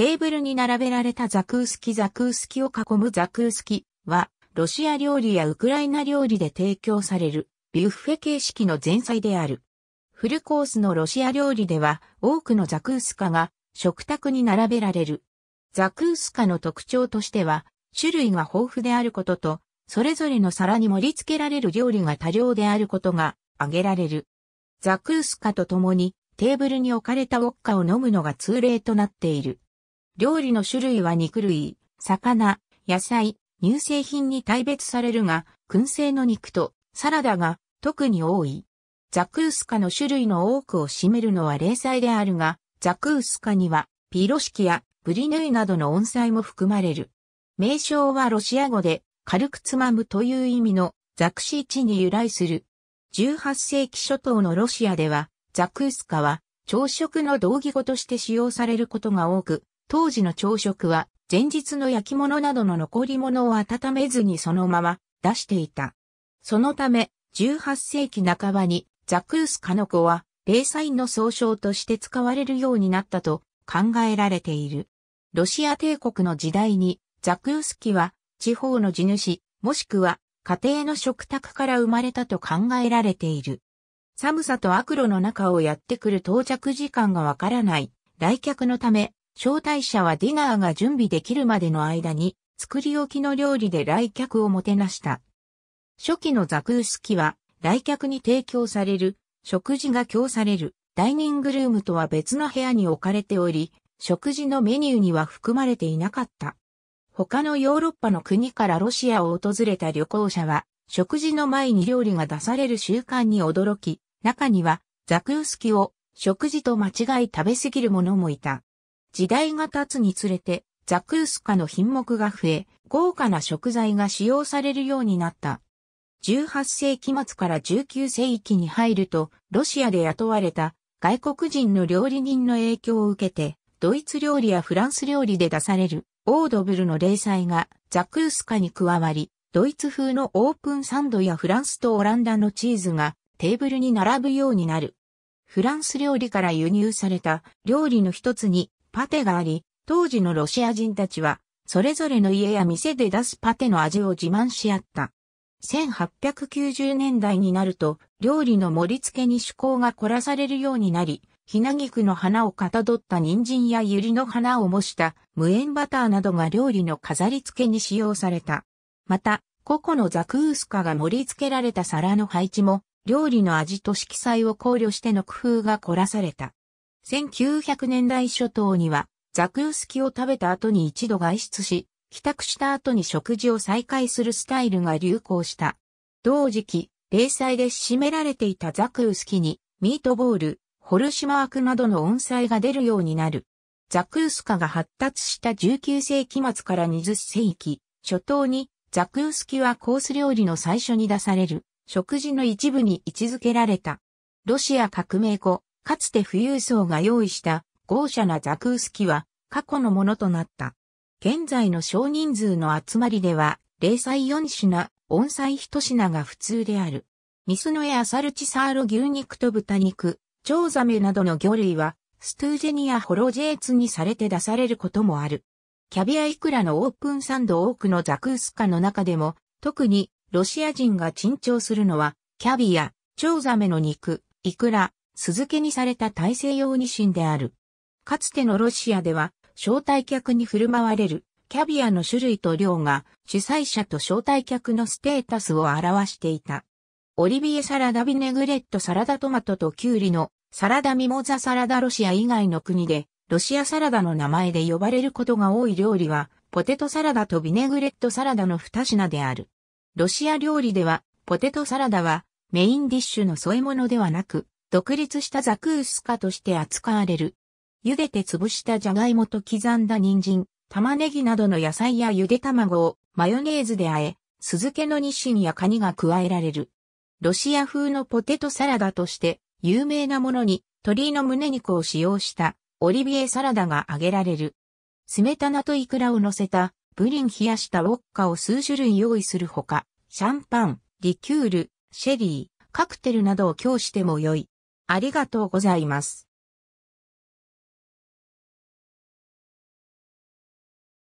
テーブルに並べられたザクースキザクースキを囲むザクースキは、ロシア料理やウクライナ料理で提供されるビュッフェ形式の前菜である。フルコースのロシア料理では多くのザクースカが食卓に並べられる。ザクースカの特徴としては種類が豊富であることと、それぞれの皿に盛り付けられる料理が多量であることが挙げられる。ザクースカと共にテーブルに置かれたウォッカを飲むのが通例となっている。料理の種類は肉類、魚、野菜、乳製品に大別されるが、燻製の肉とサラダが特に多い。ザクースカの種類の多くを占めるのは零細であるが、ザクースカにはピロシキやブリヌイなどの温菜も含まれる。名称はロシア語で軽くつまむという意味のザクシーチに由来する。18世紀初頭のロシアでは、ザクースカは朝食の道義語として使用されることが多く、当時の朝食は前日の焼き物などの残り物を温めずにそのまま出していた。そのため、18世紀半ばにザクースカノコはサインの総称として使われるようになったと考えられている。ロシア帝国の時代にザクースキは地方の地主、もしくは家庭の食卓から生まれたと考えられている。寒さと悪路の中をやってくる到着時間がわからない来客のため招待者はディナーが準備できるまでの間に、作り置きの料理で来客をもてなした。初期のザクースキは、来客に提供される、食事が供される、ダイニングルームとは別の部屋に置かれており、食事のメニューには含まれていなかった。他のヨーロッパの国からロシアを訪れた旅行者は、食事の前に料理が出される習慣に驚き、中には、ザクースキを食事と間違い食べすぎる者もいた。時代が経つにつれて、ザクースカの品目が増え、豪華な食材が使用されるようになった。18世紀末から19世紀に入ると、ロシアで雇われた外国人の料理人の影響を受けて、ドイツ料理やフランス料理で出されるオードブルの例菜がザクースカに加わり、ドイツ風のオープンサンドやフランスとオランダのチーズがテーブルに並ぶようになる。フランス料理から輸入された料理の一つにパテがあり、当時のロシア人たちは、それぞれの家や店で出すパテの味を自慢し合った。1890年代になると、料理の盛り付けに趣向が凝らされるようになり、ひなぎくの花をかたどった人参や百合の花を模した無塩バターなどが料理の飾り付けに使用された。また、個々のザクースカが盛り付けられた皿の配置も、料理の味と色彩を考慮しての工夫が凝らされた。1900年代初頭には、ザクウスキを食べた後に一度外出し、帰宅した後に食事を再開するスタイルが流行した。同時期、零細で締められていたザクウスキに、ミートボール、ホルシマークなどの音菜が出るようになる。ザクウスカが発達した19世紀末から20世紀初頭に、ザクウスキはコース料理の最初に出される、食事の一部に位置づけられた。ロシア革命後、かつて富裕層が用意した豪奢なザクースキは過去のものとなった。現在の少人数の集まりでは、零細四品、温菜一品が普通である。ミスノやサルチサーロ牛肉と豚肉、蝶ザメなどの魚類は、ストゥージェニアホロジェーツにされて出されることもある。キャビアイクラのオープンサンド多くのザクースカの中でも、特にロシア人が珍重するのは、キャビア、蝶ザメの肉、イクラ、酢漬けにされた大西洋ニシンである。かつてのロシアでは、招待客に振る舞われる、キャビアの種類と量が、主催者と招待客のステータスを表していた。オリビエサラダビネグレットサラダトマトとキュウリのサラダミモザサラダロシア以外の国で、ロシアサラダの名前で呼ばれることが多い料理は、ポテトサラダとビネグレットサラダの二品である。ロシア料理では、ポテトサラダはメインディッシュの添え物ではなく、独立したザクースカとして扱われる。茹でて潰したジャガイモと刻んだ人参、玉ねぎなどの野菜やゆで卵をマヨネーズで和え、酢漬けのニシンやカニが加えられる。ロシア風のポテトサラダとして有名なものに鶏の胸肉を使用したオリビエサラダが揚げられる。スメタナとイクラを乗せたプリン冷やしたウォッカを数種類用意するほか、シャンパン、リキュール、シェリー、カクテルなどを供しても良い。ありがとうございます。